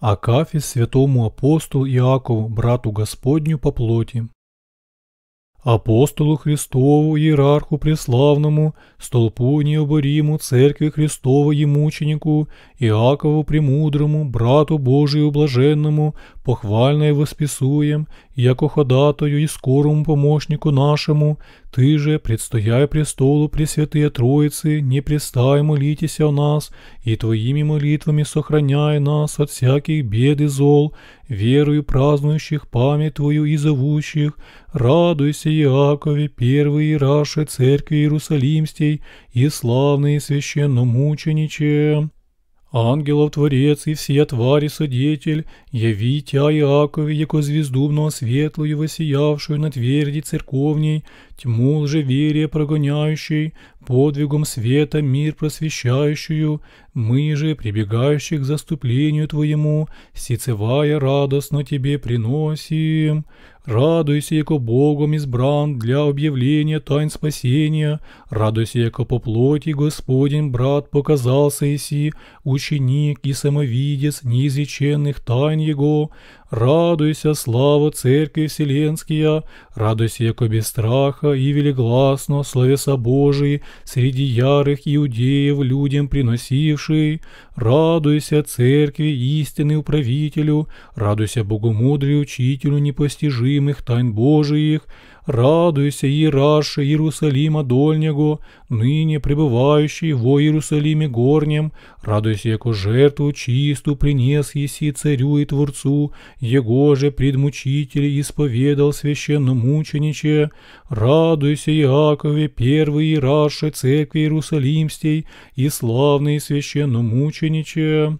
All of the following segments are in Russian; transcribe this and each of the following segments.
Акафе святому апостолу Иакову, брату Господню по плоти. Апостолу Христову, иерарху преславному, столпу необориму, церкви Христовой и мученику, Иакову премудрому, брату Божию блаженному, похвальне восписуем, яко ходатаю и скорому помощнику нашему, ты же, предстояй престолу Пресвятые Троицы, не престай молитесь о нас, и твоими молитвами сохраняй нас от всяких бед и зол, верую празднующих память твою и зовущих, радуйся, Иакове, первые раши церкви Иерусалимстей и славные священномучениче». Ангелов творец и все твари Судитель, яві тя Іакові, яко звіздубного світлою висіявшою на тверді церковній, тьму лжевір'я прогоняючий, подвигом света мир просвещающую, мы же, прибегающих к заступлению Твоему, сицевая радостно Тебе приносим. Радуйся, яко Богом избран для объявления тайн спасения, радуйся, яко по плоти Господень брат показался Иси, ученик и самовидец неизреченных тайн Его, радуйся, слава Церкви вселенская. радуйся, яко без страха и велигласно, словеса Божии, Среди ярых иудеев людям приносивший, радуйся церкви истины управителю, радуйся Богу мудрый учителю непостижимых тайн Божиих, «Радуйся, Ираша Иерусалима Дольнего, ныне пребывающий во Иерусалиме Горнем, радуйся, яко жертву чисту принес еси царю и Творцу, его же предмучитель исповедал священномучениче, радуйся, Иакове, первый Ираше церкви Иерусалимстей и славный священномучениче».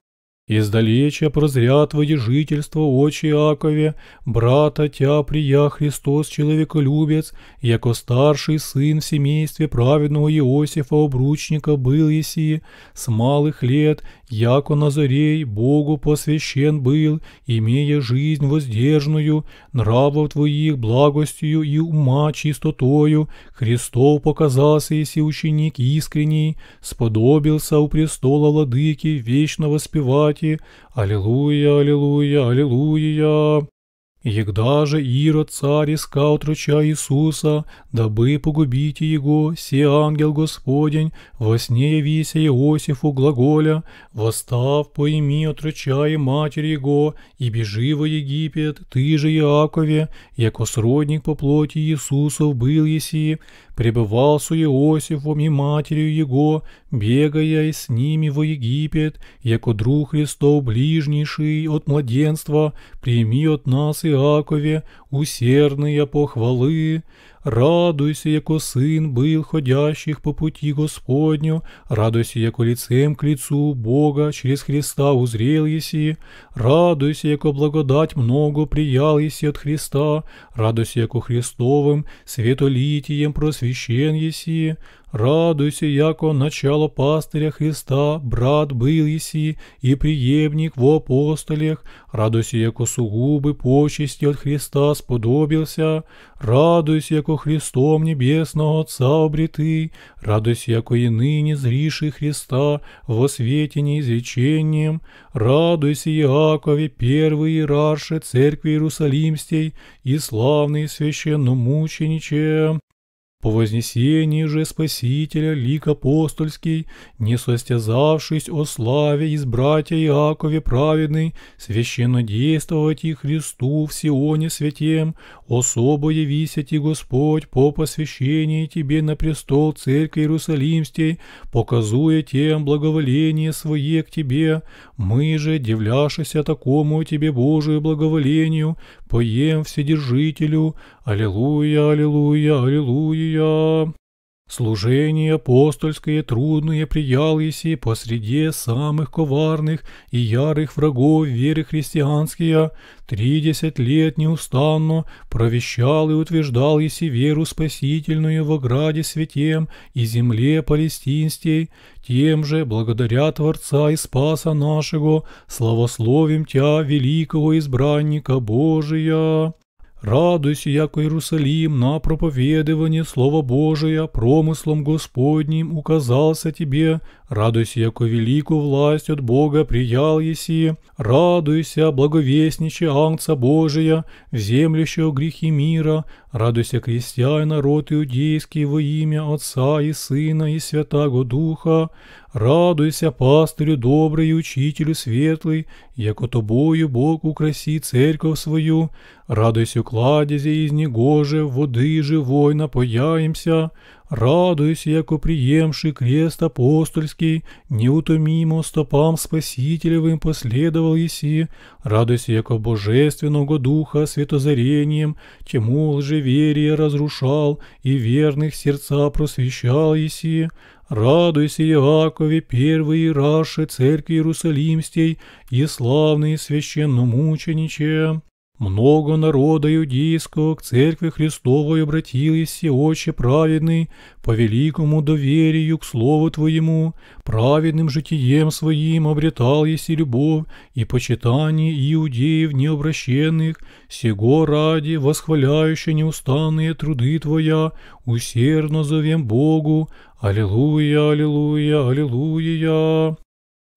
Издалече прозрят води жительство очи Акове, брата тя прия Христос человеколюбец, яко старший сын в семействе праведного Иосифа обручника был еси, с малых лет, яко Назарей Богу посвящен был, имея жизнь воздержную, нравов твоих благостью и ума чистотою, Христов показался еси ученик искренний, сподобился у престола ладыки вечно воспевать, распяти. Аллилуйя, аллилуйя, аллилуйя. Егда же Ирод царь искал труча Иисуса, дабы погубить его, се ангел Господень, во сне явися Иосифу глаголя, «Восстав, поими отруча и матери его, и бежи во Египет, ты же Иакове, яко сродник по плоти Иисусов был еси, пребывал с Иосифом и матерью его, бегая с ними во Египет, яко друг Христов ближнейший от младенства, прими от нас Иакове усердные похвалы, Радуйся, яко сын был ходящих по пути Господню, радуйся, яко лицем к лицу Бога через Христа узрел еси, радуйся, яко благодать много приял еси от Христа, радуйся, яко Христовым светолитием просвещен еси, Радуйся, яко начало пастыря Христа, брат был еси и преемник в апостолях. Радуйся, яко сугубы почести от Христа сподобился. Радуйся, яко Христом Небесного Отца обреты. Радуйся, яко и ныне зриши Христа во свете неизречением. Радуйся, Иакове, первый иерарше Церкви Иерусалимстей и славный священномучениче. По вознесении же Спасителя лик апостольский, не состязавшись о славе из братья Иакове праведный, священно действовать и Христу в Сионе святем, особо явися и Господь по посвящении тебе на престол церкви Иерусалимской, показуя тем благоволение свое к тебе, мы же, дивляшися такому тебе Божию благоволению, поем Вседержителю, Аллилуйя, Аллилуйя, Аллилуйя, Твоя. Служение апостольское трудное приял еси посреди самых коварных и ярых врагов веры христианские, тридесять лет неустанно провещал и утверждал еси веру спасительную в ограде святем и земле палестинстей тем же, благодаря Творца и Спаса нашего, славословим Тя, великого избранника Божия». Радуйся, яко Иерусалим, на проповедовании Слова Божия, промыслом Господним указался тебе Радуйся, яко великую власть от Бога приял еси, радуйся, благовестниче Анца Божия, в землющего грехи мира, радуйся, крестьян, народ иудейский во имя Отца и Сына и Святаго Духа, радуйся, пастырю добрый и учителю светлый, яко тобою Бог украси церковь свою, радуйся, Кладезе из него же воды живой напояемся, Радуйся, яко приемший крест апостольский, неутомимо стопам спасителевым последовал еси, радуйся, яко божественного духа светозарением, чему лжеверие разрушал и верных сердца просвещал еси, радуйся, Иакове, первые раши церкви Иерусалимстей и славный священномучениче». Много народа иудейского к церкви Христовой обратились и очи праведный, по великому доверию к Слову Твоему, праведным житием своим обретал еси любовь и почитание иудеев необращенных, сего ради восхваляющие неустанные труды Твоя, усердно зовем Богу, Аллилуйя, Аллилуйя, Аллилуйя.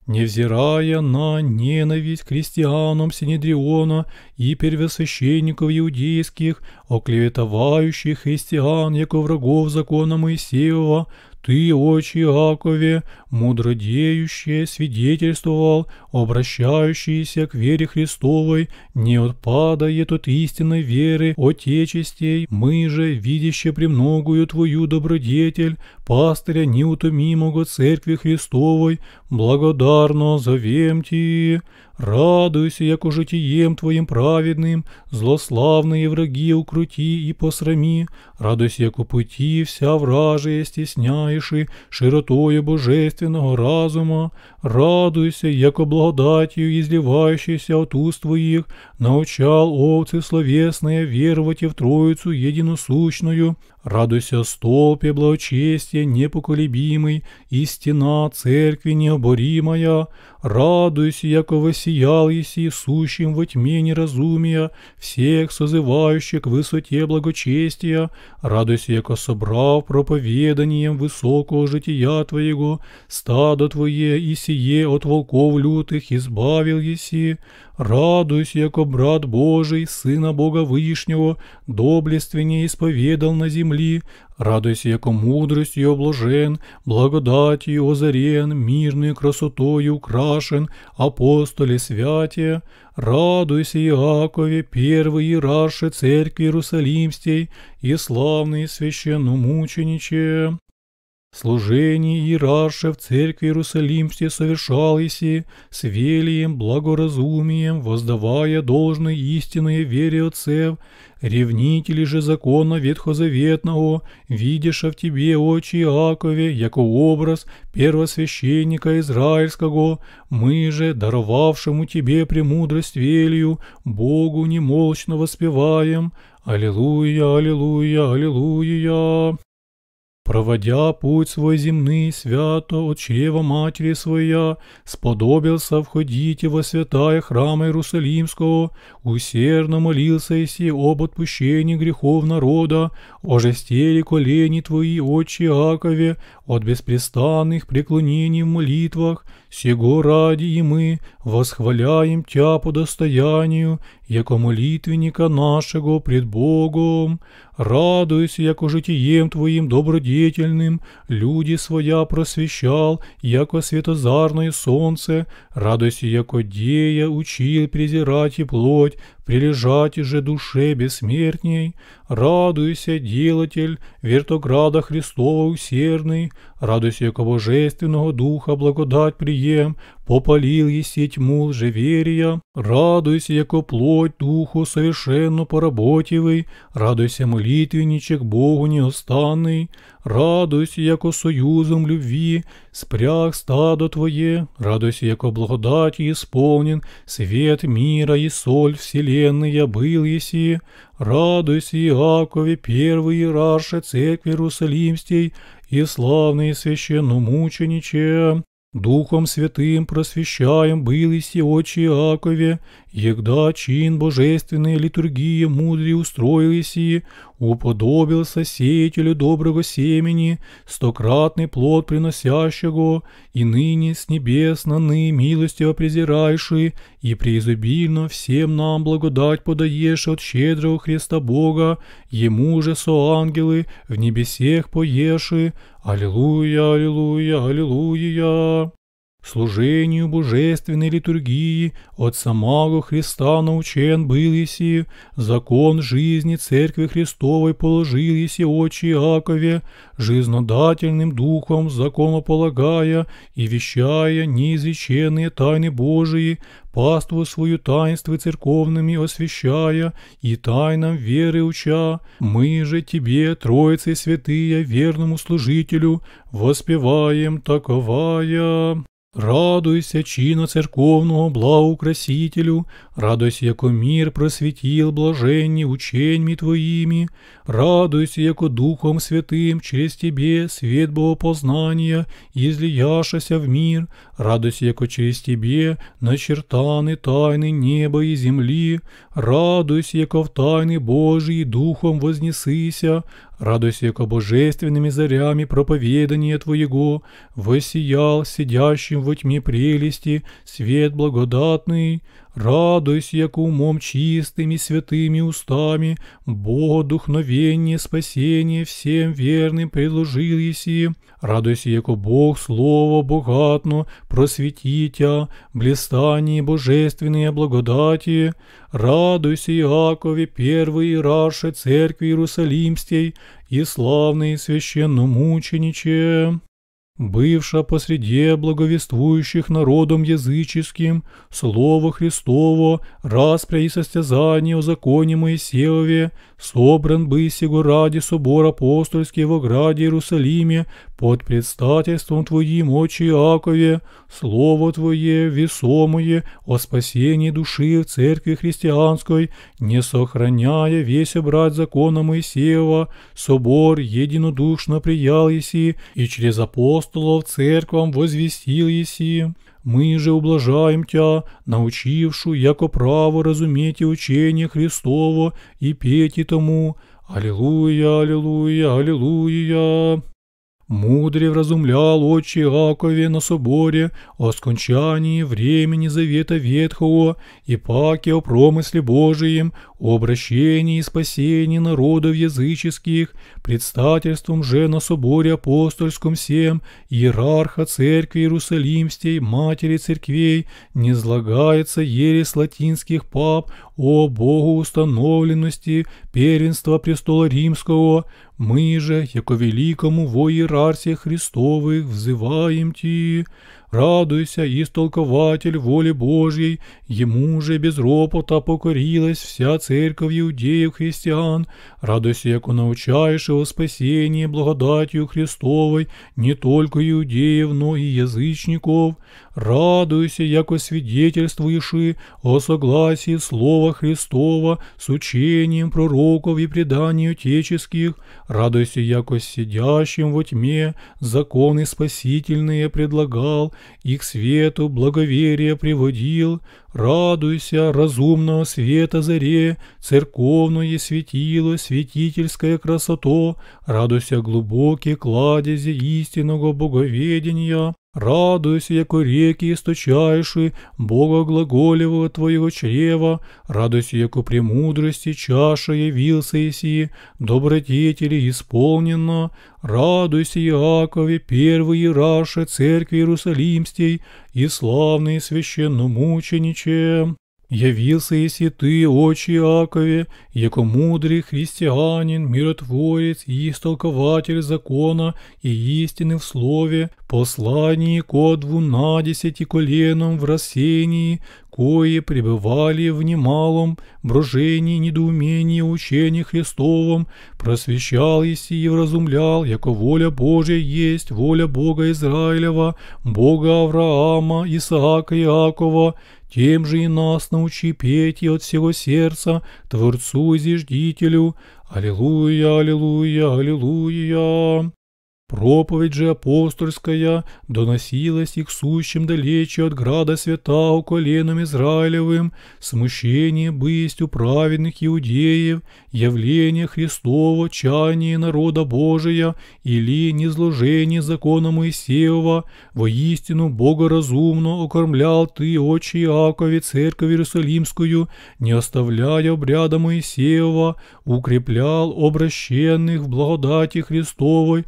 Невзирая на ненависть крестьянам Синедриона и первосвященников иудейских, оклеветовающих христиан, яко врагов закона Моисеева, ты, очи Иакове мудро деющее свидетельствовал, обращающийся к вере Христовой, не отпадает от истинной веры Отечестей, мы же, видяще премногую Твою добродетель, пастыря неутомимого Церкви Христовой, благодарно зовем Ти, радуйся, яко житием Твоим праведным, злославные враги укрути и посрами, радуйся, як у пути вся вражия стесняеши, широтою божественной, божественного разума, радуйся, яко благодатью изливающейся от уст твоих научал овцы словесные веровать и в Троицу единосущную, радуйся столпе благочестия непоколебимый, истина церкви необоримая, радуйся, яко сиял еси сущим во тьме неразумия, всех созывающих к высоте благочестия, радуйся, яко собрав проповеданием высокого жития твоего, стадо твое и сие от волков лютых избавил еси, радуйся, яко брат Божий, Сына Бога Вишнього, доблествені исповедал на земли, радуйся, яко мудростью обложен, благодатью озарен, мирною красотою украшен, апостолі святе, радуйся, Иакове, первый раши церкви Иерусалимстей и славный священномучениче. Служение Иерарша в церкви Иерусалимсте совершал Иси с велием благоразумием, воздавая должной истинное вере отцев, ревнители же закона ветхозаветного, видяша в тебе, очи Иакове, яко образ первосвященника израильского, мы же, даровавшему тебе премудрость велию, Богу немолчно воспеваем, Аллилуйя, Аллилуйя, Аллилуйя. Проводя путь свой земный, свято от чрева матери своя, сподобился входить во святая храма Иерусалимского, усердно молился и се об отпущении грехов народа, ожестели колени твои, отче Акове, от беспрестанных преклонений в молитвах, сего ради и мы восхваляем Тя по достоянию, яко молитвенника нашего пред Богом. Радуйся, яко житием Твоим добродетельным, люди своя просвещал, яко светозарное солнце, радуйся, яко дея учил презирать и плоть, прилежати же душе бессмертней, радуйся, делатель, вертограда Христова усердный, радуйся, яко божественного духа благодать прием, Попалил еси тьму лжеверия, радуйся, яко плоть духу совершенно поработивый, радуйся, молитвенничек Богу неостанный, радуйся, яко союзом любви, спрях стадо твое, радуйся, яко благодать исполнен, свет мира и соль вселенной я был еси, радуйся, Иакове, первый ирарше церкви Иерусалимстей, и славный священномученичем. Духом Святым просвещаем были все очи Иакове, Егда чин божественной литургии мудрее устроились и уподобился сеятелю доброго семени, стократный плод приносящего, и ныне с небес на ны милостиво презираеши, и преизобильно всем нам благодать подаешь от щедрого Христа Бога, Ему же со ангелы в небесех поеши. Аллилуйя, аллилуйя, аллилуйя. Служению божественной литургии от самого Христа научен был еси, закон жизни Церкви Христовой положил еси очи Иакове, жизнодательным духом законополагая и вещая неизвеченные тайны Божии, паству свою таинствы церковными освящая и тайнам веры уча, мы же тебе, Троице Святые, верному служителю, воспеваем таковая». Радуйся, чина церковного благоукрасителю, Радуйся, яко мир просвітіл блаженні ученьми Твоїми, радуйся, яко Духом Святым через Тебе свет богопознания, излияшася в мир, радуйся, яко через Тебе начертаны тайны неба и земли, радуйся, яко в тайны Божии Духом вознесися, радуйся, яко божественными зарями проповедания Твоего, воссиял сидящим во тьме прелести свет благодатный, радость, яку умом чистыми святыми устами, Бога духновение спасение всем верным предложил еси, радость, яку Бог слово богатно просвітітя, блистані божественные благодати, радуйся, Иакове, первой раше церкви Иерусалимской и славный священномучениче. бывша посреди благовествующих народом языческим, слово Христово, распря и состязание о законе Моисееве, собран бы сего ради собор апостольский в граде Иерусалиме под предстательством Твоим, очи Иакове, слово Твое весомое о спасении души в церкви христианской, не сохраняя весь брать закона Моисеева, собор единодушно приял еси и через апостол апостолов церквам возвестил еси, мы же ублажаем тебя, научившу, яко право разумете учение Христово и пейте тому. Аллилуйя, аллилуйя, аллилуйя. Мудрів разумлял отче Иакове на соборе о скончании времени завета ветхого и паке о промысле Божием, о обращении и спасении народов языческих, предстательством же на соборе апостольском всем, иерарха церкви Иерусалимстей, матери церквей, не злагается ересь латинских пап о Богу установленности, первенства престола римского, мы же, яко великому во иерарсии Христовых, взываем Ти, Радуйся, истолкователь воли Божьей, ему же без ропота покорилась вся церковь иудеев христиан. Радуйся, яко научаешь о спасении благодатью Христовой не только иудеев, но и язычников. Радуйся, яко свидетельствуешь о согласии Слова Христова с учением пророков и преданий отеческих. Радуйся, яко сидящим во тьме законы спасительные предлагал, и к свету благоверия приводил. Радуйся, разумного света заре, церковное светило, светительская красото, радуйся глубокие кладези истинного боговедения, Радуйся, яко реки источайши, Бога глаголевого твоего чрева, радуйся, яко премудрости чаша явился еси, добродетели исполнено, радуйся, Иакове, первый раши церкви Иерусалимстей и славный священномучениче. Явился еси ты, очи Иакове, яко мудрый христианин, миротворец и истолкователь закона и истины в слове, послании ко двунадесяти коленам в рассеянии, кое пребывали в немалом брожении недоумении учения Христовом, просвещал еси и вразумлял, яко воля Божия есть воля Бога Израилева, Бога Авраама, Исаака и Иакова, тем же и нас научи петь и от всего сердца Творцу и Зиждителю. Аллилуйя, аллилуйя, аллилуйя. Проповедь же апостольская доносилась их сущим далече от града святау коленом Израилевым, смущение бысть у праведных иудеев, явление Христово, чаяние народа Божия или низложение закона Моисеева, воистину богоразумно окормлял ты очи Иакове церковь Иерусалимскую, не оставляя обряда Моисеева, укреплял обращенных в благодати Христовой,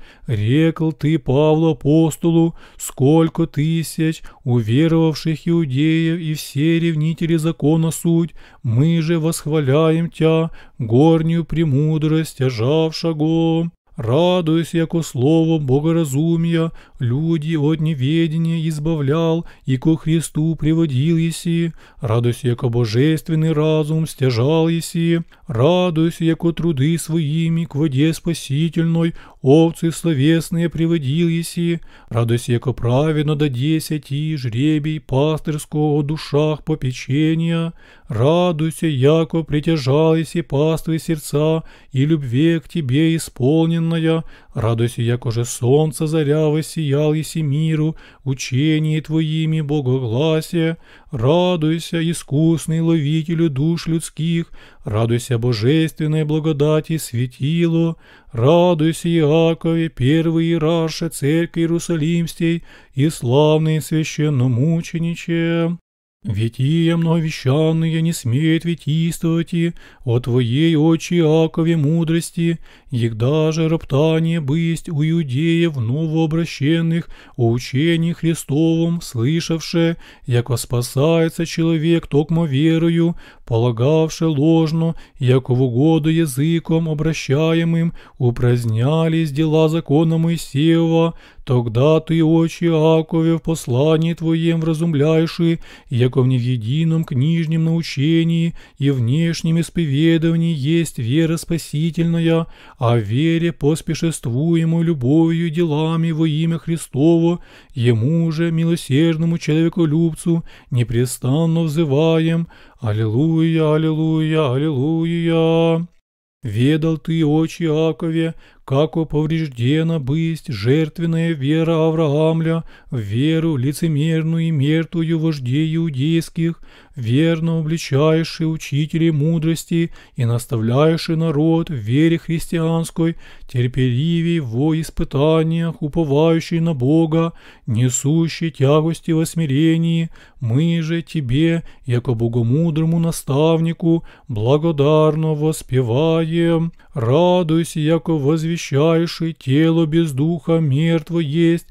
Рекл ты Павлу апостолу, сколько тысяч уверовавших иудеев и все ревнители закона суть, мы же восхваляем тя, горнюю премудрость, ожавшего. Радуюсь, яко слово богоразумия, люди от неведения избавлял и ко Христу приводил еси. Радуюсь, яко божественный разум стяжал еси. Радуйся, яко труды своими к воде спасительной овцы словесные приводил еси, радуюсь, яко праведно до десяти жребий пастырского душах попечения, радуйся, яко притяжал еси паствы сердца и любви к тебе исполненная, радуйся, яко же солнце заря воссиял еси миру, учение твоими богогласие, Радуйся, искусный ловителю душ людских, радуйся божественной благодати светило, радуйся, Иакове, первый Ираше, церкви Иерусалимстей и славный священномучениче. Вития многовещанные не смеют витийствовать, и о Твоей, очи Акове, мудрости, их даже роптание бысть у иудеев новообращенных, о учении Христовом, слышавше, яко спасается человек токмо верою, полагавше ложно, яко в угоду языком обращаемым, упразднялись дела закона Моисеева, Тогда ты, очи Акове, в послании твоем вразумляешь, яко в не в едином книжнем научении и внешнем исповедании есть вера спасительная, а вере поспешествуемую любовью и делами во имя Христово, ему же, милосердному человеколюбцу, непрестанно взываем «Аллилуйя, аллилуйя, аллилуйя». «Ведал ты, очи Акове, како повреждена бысть жертвенная вера Авраамля, в веру лицемерную и мертвую вождей иудейских, верно обличающий учителей мудрости и наставляющий народ в вере христианской, терпеливей во испытаниях, уповающий на Бога, несущий тягости во смирении, мы же Тебе, яко богомудрому наставнику, благодарно воспеваем, радуйся, яко возвещаем, вещаешь, и тело без духа мертво есть,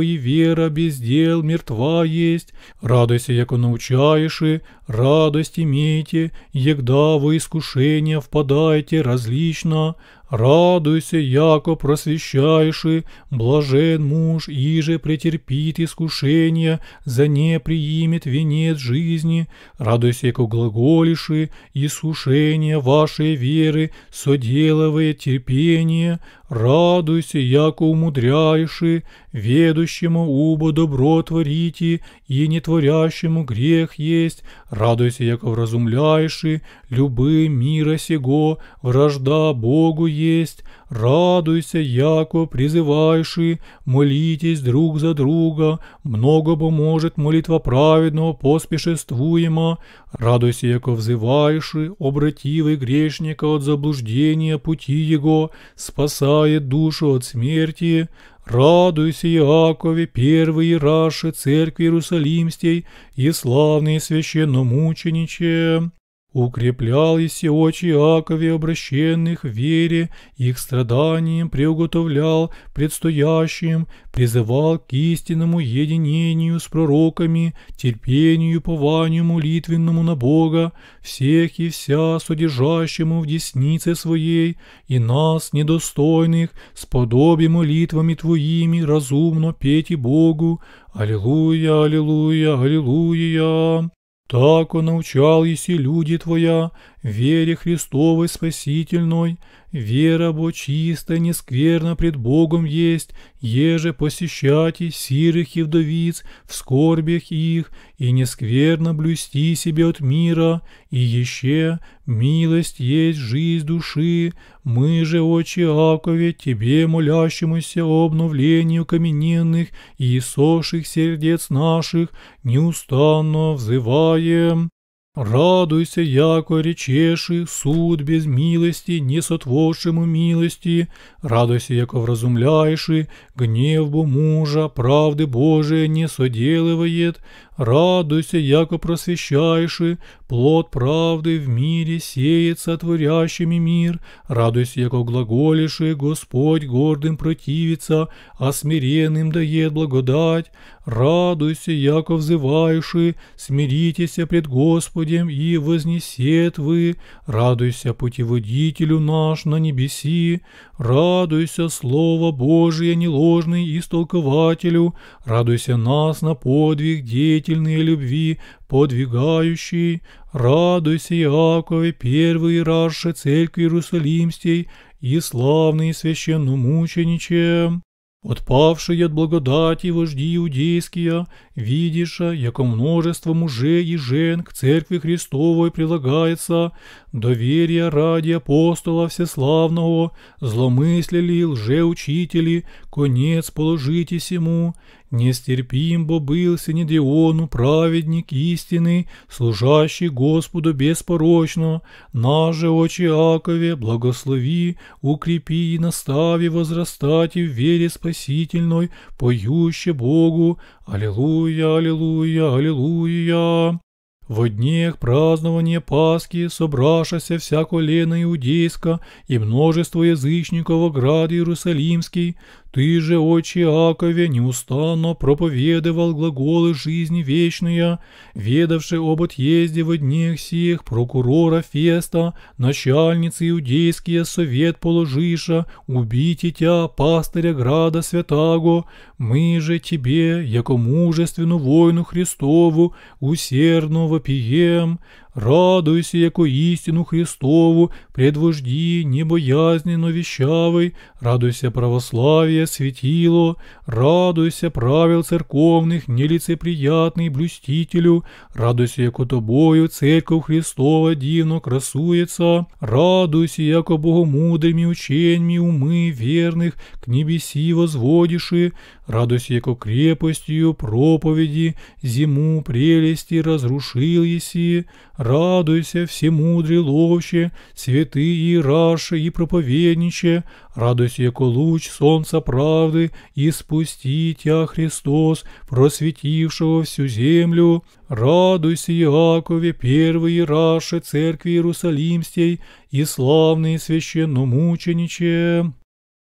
и вера без дел мертва есть. радуйся, яко научаєши, радость имейте, егда вы искушения впадаете различно, радуйся, яко просвещаеши, блажен муж, иже претерпит искушение, за не приимет венец жизни, радуйся, яко глаголиши, искушение вашей веры соделывает терпение, радуйся, яко умудряеши, ведущему убо добро творите, и нетворящему грех есть, радуйся, яко вразумляйши, любы мира сего, вражда Богу есть, радуйся, яко призывайши, молитесь друг за друга, много поможет молитва праведного поспешествуема, радуйся, яко взывайши, обративый грешника от заблуждения пути его, спасает душу от смерти, Радуйся, Иакове, первые раши церкви Иерусалимстей и славный священномучениче укреплял все очи Иакове, обращенных в вере, их страданиям приуготовлял предстоящим, призывал к истинному единению с пророками, терпению, пованию молитвенному на Бога, всех и вся содержащему в деснице своей, и нас, недостойных, с подобием молитвами Твоими разумно петь и Богу. Аллилуйя, аллилуйя, аллилуйя. Так научал еси люди твоя, вере Христовой спасительной, Вера бо чиста, нескверна пред Богом есть, еже посещати сирых и вдовиц в скорбях их, и не скверно блюсти себе от мира, и еще милость есть жизнь души, мы же, очи Акове, тебе молящемуся обновлению камененных и соших сердец наших, неустанно взываем. Радуйся, яко речеши, суд без милости, не сотворшему милости, радуйся, яко вразумляеши, гнев бо мужа, правды Божия не соделывает, радуйся, яко просвещаеши, плод правды в мире сеет сотворящими мир, радуйся, яко глаголиши, Господь гордым противится, а смиренным дает благодать, Радуйся, яко взывающий, смиритесь пред Господем и вознесет вы. Радуйся путеводителю наш на небеси, радуйся Слово Божие неложный истолкователю, радуйся нас на подвиг деятельной любви, подвигающий, радуйся Иакове, первый раше церкви Иерусалимстей и славный священномучениче. Отпавшие от благодати вожди иудейские, видиша, яко множество мужей и жен к церкви Христовой прилагается, доверие ради апостола всеславного, зломыслили лжеучители, конец положите сему, нестерпим бо был Синедиону, праведник истины, служащий Господу беспорочно, наже очи Акове, благослови, укрепи и настави возрастать и в вере спасительной, поюще Богу, Аллилуйя, Аллилуйя, Аллилуйя. В днях празднования Пасхи собрашася вся колено иудейска и множество язычников в граде Иерусалимский, ты же, отче Акове, неустанно проповедовал глаголы жизни вечная, ведавши об отъезде в одних сих прокурора Феста, начальницы иудейские совет положиша, убить тебя, пастыря града святаго, мы же тебе, яко мужественную войну Христову, усердно вопием, радуйся, яко истину Христову, предвожди небоязненно новещавый, радуйся православие светило, радуйся правил церковных нелицеприятный блюстителю, радуйся, яко тобою церковь Христова дивно красуется, радуйся, яко богомудрыми ученьми умы верных к небеси возводиши, радуясь яко крепостью проповеди, зиму прелести разрушил еси, радуйся всемудрый ловче, святы и раши и проповедниче, радуйся яко луч солнца правды, и спусти тебя Христос, просветившего всю землю, радуйся Иакове, первые раши церкви Иерусалимстей и славный священномучениче».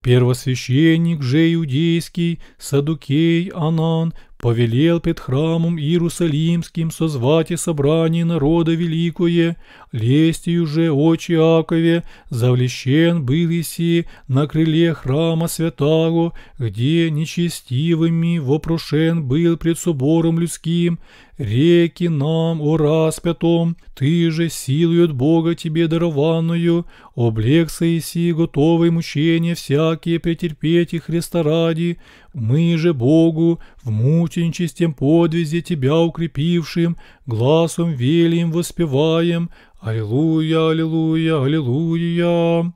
Первосвященник же иудейский, Садукей Анан, повелел пред храмом Иерусалимским созвать и собрание народа великое, Лестью уже очи Акове, завлечен был Иси на крыле храма святаго, где нечестивыми вопрошен был пред собором людским, реки нам, о распятом, ты же силою от Бога тебе дарованную, облегся Иси, готовый мучения всякие претерпеть и Христа ради, мы же Богу в мученичестем подвизе тебя укрепившим, глазом велим воспеваем, Аллилуйя, аллилуйя, аллилуйя.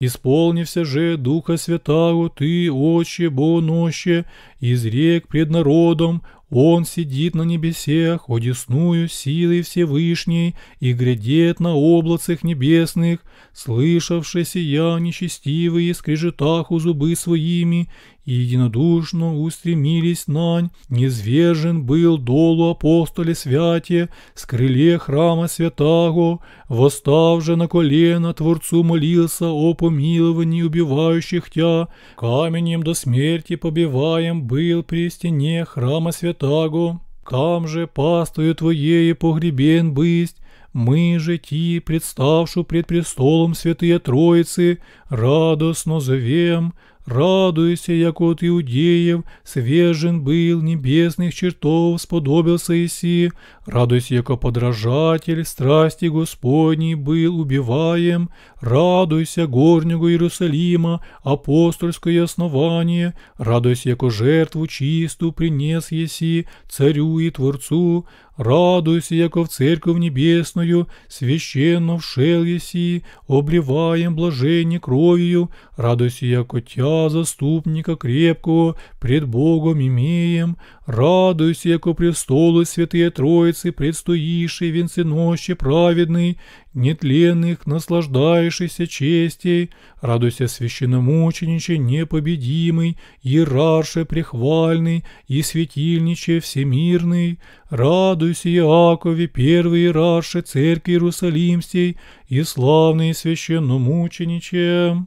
Исполнився же Духа Святаго Ты, Отче Бонуще, изрек пред народом, Он сидит на небесех, одесную силой Всевышней, и грядет на облацах небесных, слышавши сия нечестивые скрежетаху зубы своими, и единодушно устремились нань. Незвежен был долу апостоле святе, с крыле храма святаго, восстав же на колено Творцу молился о помиловании убивающих тя. Каменем до смерти побиваем был при стене храма святаго. Там же пастою твоей погребен бысть, мы же ти, представшу пред престолом Святые Троицы, радостно зовем, Радуйся, як от иудеев, свежен был небесных чертов, сподобился Иси, Радуйся, яко подражатель страсти Господней был убиваем, радуйся, горнягу Иерусалима, апостольское основание, радуйся, яко жертву чисту принес еси царю и творцу, радуйся, яко в церковь небесную священно вшел еси, обливаем блажение кровью, радуйся, яко тя заступника крепкого пред Богом имеем, Радуйся, яко престолу Святые Троицы предстоиши, венценоще праведный, нетленных наслаждающийся честей. Радуйся, священномучениче непобедимый, иерарше прихвальный и светильниче всемирный. Радуйся, Иакове, первый иерарше церкви Иерусалимстей и славный священномучениче.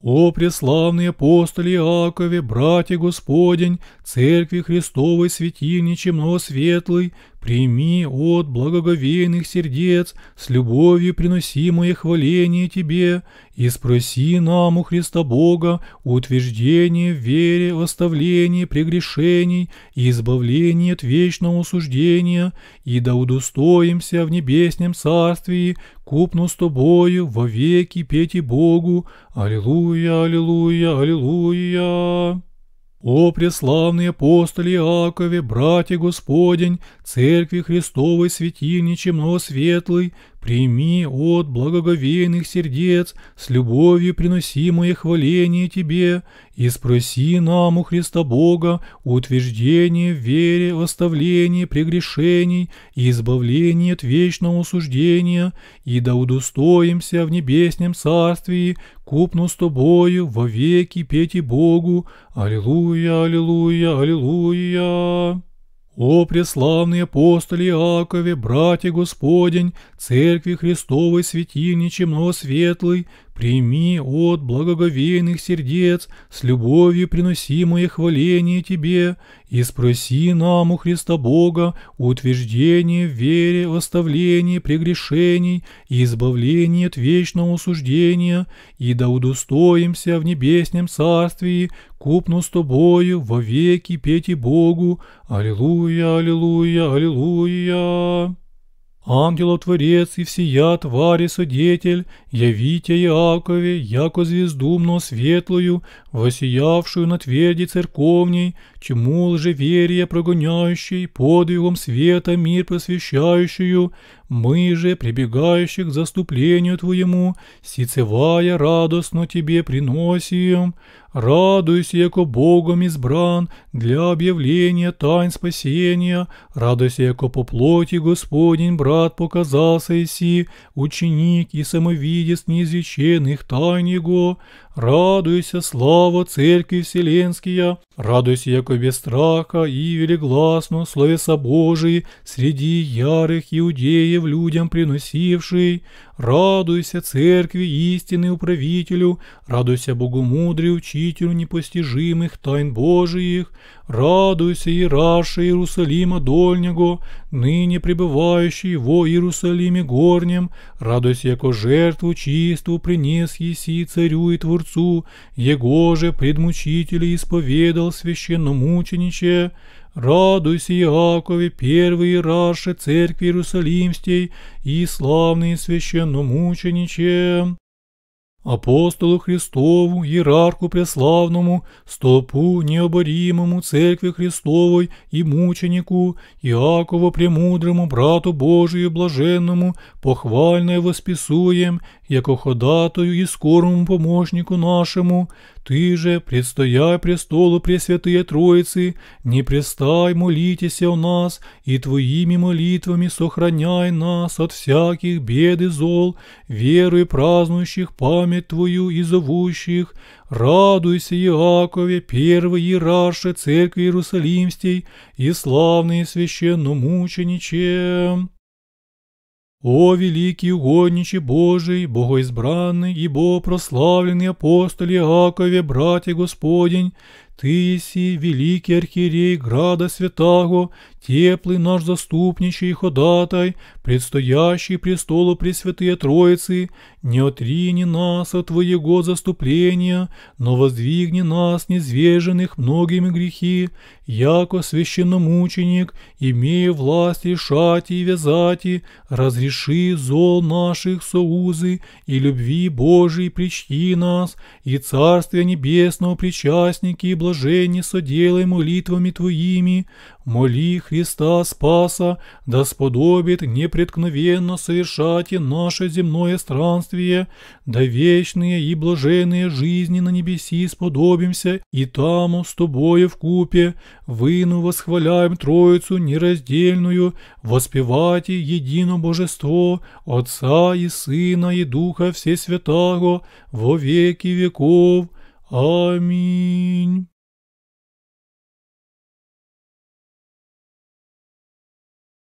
«О преславные апостоли Иакове, братья Господень, Церкви Христовой светильничем, но светлый, Прими от благоговейных сердец с любовью приносимое хваление Тебе и спроси нам у Христа Бога утверждение в вере, оставление прегрешений и избавление от вечного суждения, и да удостоимся в небесном царстве купну с Тобою во веки пети Богу. Аллилуйя, аллилуйя, аллилуйя. О преславные апостол Иакове, братья Господень, Церкви Христовой светильничем, но светлый, Прими от благоговейных сердец с любовью приносимое хваление Тебе и спроси нам у Христа Бога утверждение в вере, оставление прегрешений и избавление от вечного суждения, и да удостоимся в небесном царстве купну с Тобою во веки пети Богу. Аллилуйя, аллилуйя, аллилуйя. «О преславные апостоли Иакове, братья Господень, Церкви Христовой, светильничем, но светлый, Прими от благоговейных сердец с любовью приносимое хваление Тебе и спроси нам у Христа Бога утверждение в вере, оставление прегрешений и избавление от вечного осуждения, и да удостоимся в небесном царствии купну с Тобою во веки петь и Богу. Аллилуйя, аллилуйя, аллилуйя творец и всея твари Судетель, явите Иакове, яко звездумно светлую, восиявшую на тверди церковней, чему лжеверие прогоняющий, подвигом света мир просвещающую, мы же, прибегающих к заступлению Твоему, сицевая радостно Тебе приносим. Радуйся, яко Богом избран для объявления тайн спасения. Радуйся, яко по плоти Господень брат показался и си ученик и самовидец неизвеченных тайн Его. Радуйся, слава Церкви вселенская! радуйся, яко без страха и велигласно словеса Божии среди ярых иудеев людям приносивший, Радуйся церкви истинный управителю, радуйся Богу мудрый учителю непостижимых тайн Божиих, радуйся Ираше Иерусалима дольнего, ныне пребывающий во Иерусалиме горнем, радуйся, яко жертву чисту принес еси царю и творцу, его же предмучителя исповедал священному священномучениче, Радуйся, Якове, первый раше церкви Иерусалимстей и славный священномучениче. Апостолу Христову, иерарху преславному, стопу необоримому Церкви Христовой и мученику, Иакову премудрому брату Божию блаженному, похвальне восписуем, яко ходатою и скорому помощнику нашему, Ты же, предстояй престолу Пресвятые Троицы, не престай, молитесь о нас, и твоими молитвами сохраняй нас от всяких бед и зол, веры празднующих память твою и зовущих. Радуйся, Иакове, первый Ираше Церкви Иерусалимстей и славный священномученичем. О великий угодничий Божий, богоизбранный и прославленный, апостол Иакове, братья Господень, ты еси великий архиерей града святаго, теплый наш заступничий ходатай, предстоящий престолу Пресвятые Троицы, не отрини нас от Твоего заступления, но воздвигни нас, незвеженных многими грехи, яко священномученик, имея власть решать и вязать, и разреши зол наших соузы и любви Божией причти нас, и Царствия Небесного причастники и блаженни соделай молитвами Твоими, моли Христа Спаса, да сподобит непреткновенно совершать и наше земное странствие, да вечные и блаженные жизни на небеси сподобимся, и там с Тобою в купе выну восхваляем Троицу нераздельную, воспевайте едино Божество, Отца и Сына и Духа Всесвятаго, во веки веков. Аминь.